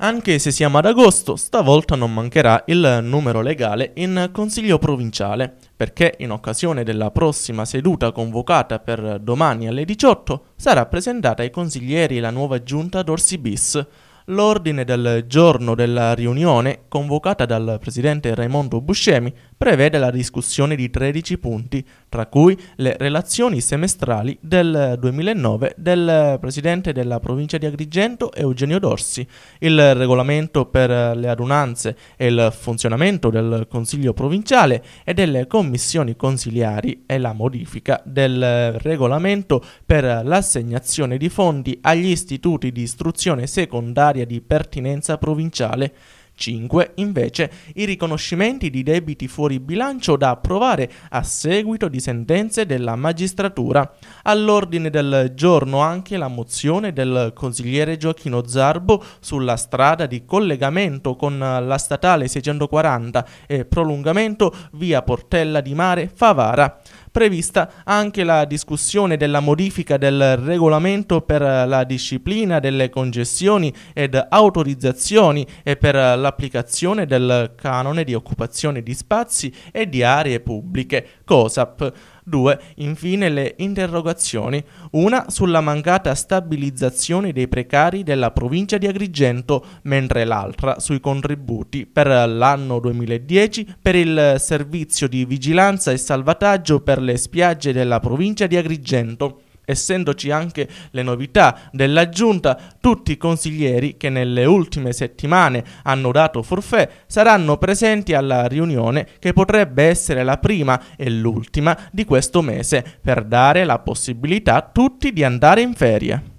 Anche se siamo ad agosto, stavolta non mancherà il numero legale in Consiglio provinciale, perché in occasione della prossima seduta convocata per domani alle 18 sarà presentata ai consiglieri la nuova giunta d'Orsi bis, l'ordine del giorno della riunione, convocata dal presidente Raimondo Buscemi, prevede la discussione di 13 punti, tra cui le relazioni semestrali del 2009 del presidente della provincia di Agrigento Eugenio Dorsi, il regolamento per le adunanze e il funzionamento del Consiglio provinciale e delle commissioni consiliari e la modifica del regolamento per l'assegnazione di fondi agli istituti di istruzione secondaria l'area di pertinenza provinciale. 5. Invece, i riconoscimenti di debiti fuori bilancio da approvare a seguito di sentenze della magistratura. All'ordine del giorno anche la mozione del consigliere Gioacchino Zarbo sulla strada di collegamento con la statale 640 e prolungamento via Portella di Mare Favara prevista anche la discussione della modifica del regolamento per la disciplina delle concessioni ed autorizzazioni e per l'applicazione del canone di occupazione di spazi e di aree pubbliche COSAP. Due, Infine le interrogazioni, una sulla mancata stabilizzazione dei precari della provincia di Agrigento, mentre l'altra sui contributi per l'anno 2010 per il servizio di vigilanza e salvataggio per le spiagge della provincia di Agrigento essendoci anche le novità della giunta, tutti i consiglieri che nelle ultime settimane hanno dato forfè saranno presenti alla riunione che potrebbe essere la prima e l'ultima di questo mese per dare la possibilità a tutti di andare in ferie.